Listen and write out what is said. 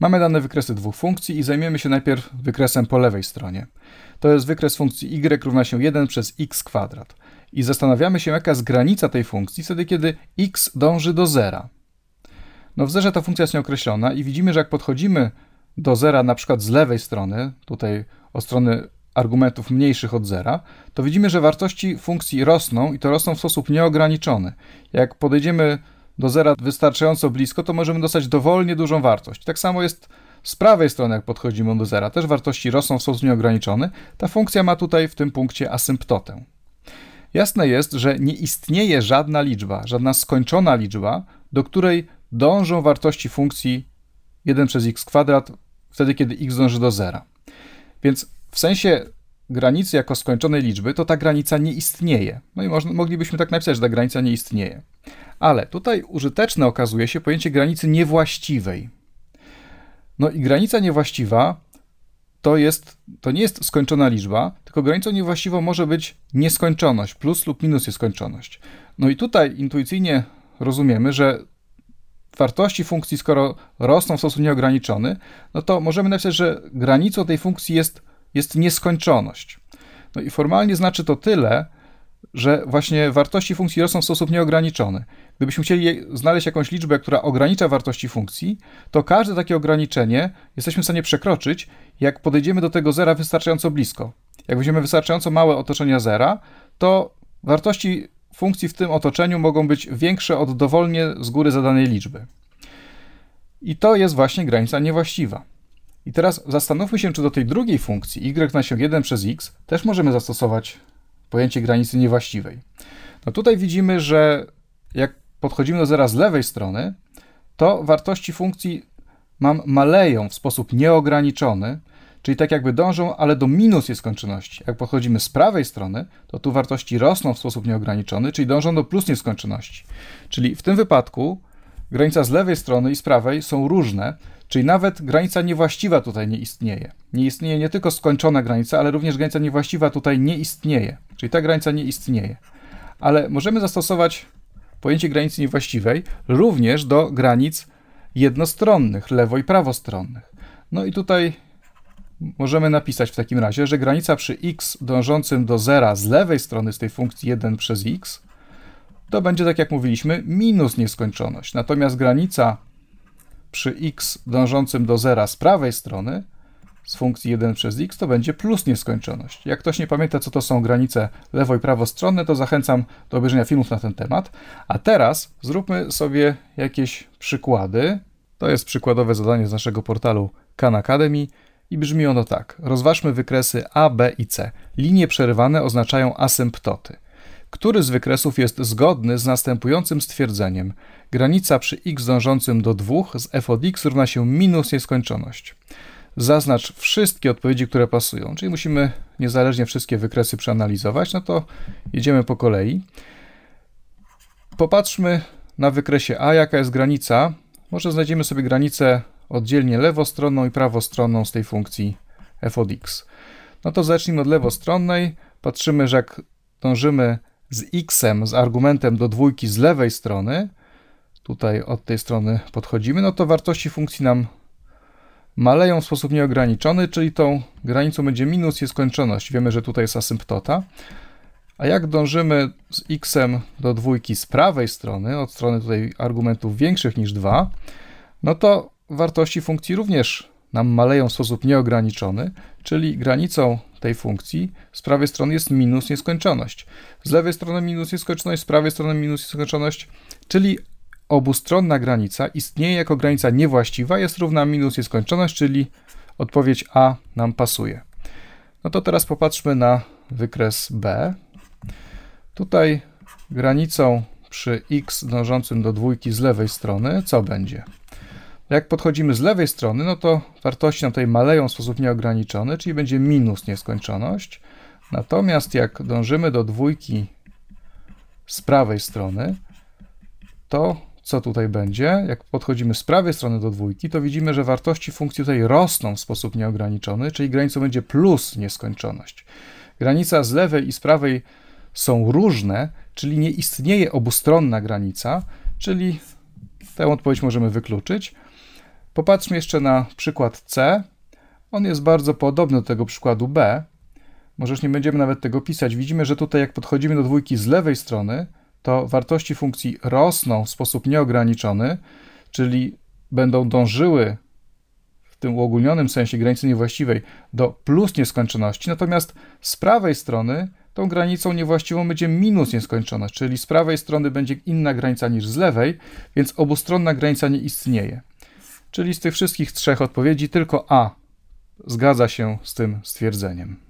Mamy dane wykresy dwóch funkcji i zajmiemy się najpierw wykresem po lewej stronie. To jest wykres funkcji y równa się 1 przez x kwadrat. I zastanawiamy się, jaka jest granica tej funkcji wtedy, kiedy x dąży do zera. No w zerze ta funkcja jest nieokreślona i widzimy, że jak podchodzimy do zera na przykład z lewej strony, tutaj o strony argumentów mniejszych od zera, to widzimy, że wartości funkcji rosną i to rosną w sposób nieograniczony. Jak podejdziemy do zera wystarczająco blisko, to możemy dostać dowolnie dużą wartość. Tak samo jest z prawej strony, jak podchodzimy do zera. Też wartości rosną w sposób nieograniczony. Ta funkcja ma tutaj w tym punkcie asymptotę. Jasne jest, że nie istnieje żadna liczba, żadna skończona liczba, do której dążą wartości funkcji 1 przez x kwadrat wtedy, kiedy x dąży do zera. Więc w sensie granicy jako skończonej liczby, to ta granica nie istnieje. No i można, moglibyśmy tak napisać, że ta granica nie istnieje. Ale tutaj użyteczne okazuje się pojęcie granicy niewłaściwej. No i granica niewłaściwa to, jest, to nie jest skończona liczba, tylko granicą niewłaściwą może być nieskończoność, plus lub minus nieskończoność. No i tutaj intuicyjnie rozumiemy, że wartości funkcji, skoro rosną w sposób nieograniczony, no to możemy napisać, że granicą tej funkcji jest jest nieskończoność. No i formalnie znaczy to tyle, że właśnie wartości funkcji rosną w sposób nieograniczony. Gdybyśmy chcieli znaleźć jakąś liczbę, która ogranicza wartości funkcji, to każde takie ograniczenie jesteśmy w stanie przekroczyć, jak podejdziemy do tego zera wystarczająco blisko. Jak weźmiemy wystarczająco małe otoczenia zera, to wartości funkcji w tym otoczeniu mogą być większe od dowolnie z góry zadanej liczby. I to jest właśnie granica niewłaściwa. I teraz zastanówmy się, czy do tej drugiej funkcji y na 1 przez x też możemy zastosować pojęcie granicy niewłaściwej. No tutaj widzimy, że jak podchodzimy do zera z lewej strony, to wartości funkcji mam maleją w sposób nieograniczony, czyli tak jakby dążą, ale do minus nieskończoności. Jak podchodzimy z prawej strony, to tu wartości rosną w sposób nieograniczony, czyli dążą do plus nieskończoności. Czyli w tym wypadku Granica z lewej strony i z prawej są różne, czyli nawet granica niewłaściwa tutaj nie istnieje. Nie istnieje nie tylko skończona granica, ale również granica niewłaściwa tutaj nie istnieje, czyli ta granica nie istnieje. Ale możemy zastosować pojęcie granicy niewłaściwej również do granic jednostronnych, lewo i prawostronnych. No i tutaj możemy napisać w takim razie, że granica przy x dążącym do zera z lewej strony z tej funkcji 1 przez x to będzie, tak jak mówiliśmy, minus nieskończoność. Natomiast granica przy x dążącym do zera z prawej strony z funkcji 1 przez x to będzie plus nieskończoność. Jak ktoś nie pamięta, co to są granice lewo i prawostronne, to zachęcam do obejrzenia filmów na ten temat. A teraz zróbmy sobie jakieś przykłady. To jest przykładowe zadanie z naszego portalu Khan Academy i brzmi ono tak. Rozważmy wykresy A, B i C. Linie przerywane oznaczają asymptoty który z wykresów jest zgodny z następującym stwierdzeniem. Granica przy x dążącym do 2 z f od x równa się minus nieskończoność. Zaznacz wszystkie odpowiedzi, które pasują, czyli musimy niezależnie wszystkie wykresy przeanalizować. No to jedziemy po kolei. Popatrzmy na wykresie A, jaka jest granica. Może znajdziemy sobie granicę oddzielnie lewostronną i prawostronną z tej funkcji f od x. No to zacznijmy od lewostronnej. Patrzymy, że jak dążymy z x z argumentem do dwójki z lewej strony, tutaj od tej strony podchodzimy, no to wartości funkcji nam maleją w sposób nieograniczony, czyli tą granicą będzie minus nieskończoność. Wiemy, że tutaj jest asymptota. A jak dążymy z xem do dwójki z prawej strony, od strony tutaj argumentów większych niż 2, no to wartości funkcji również nam maleją w sposób nieograniczony czyli granicą tej funkcji z prawej strony jest minus nieskończoność, z lewej strony minus nieskończoność, z prawej strony minus nieskończoność, czyli obustronna granica istnieje jako granica niewłaściwa, jest równa minus nieskończoność, czyli odpowiedź A nam pasuje. No to teraz popatrzmy na wykres B. Tutaj granicą przy x dążącym do dwójki z lewej strony co będzie? Jak podchodzimy z lewej strony, no to wartości nam tutaj maleją w sposób nieograniczony, czyli będzie minus nieskończoność. Natomiast jak dążymy do dwójki z prawej strony, to co tutaj będzie? Jak podchodzimy z prawej strony do dwójki, to widzimy, że wartości funkcji tutaj rosną w sposób nieograniczony, czyli granicą będzie plus nieskończoność. Granica z lewej i z prawej są różne, czyli nie istnieje obustronna granica, czyli tę odpowiedź możemy wykluczyć. Popatrzmy jeszcze na przykład C. On jest bardzo podobny do tego przykładu B. Może już nie będziemy nawet tego pisać. Widzimy, że tutaj jak podchodzimy do dwójki z lewej strony, to wartości funkcji rosną w sposób nieograniczony, czyli będą dążyły w tym uogólnionym sensie granicy niewłaściwej do plus nieskończoności, natomiast z prawej strony tą granicą niewłaściwą będzie minus nieskończoność, czyli z prawej strony będzie inna granica niż z lewej, więc obustronna granica nie istnieje. Czyli z tych wszystkich trzech odpowiedzi tylko A zgadza się z tym stwierdzeniem.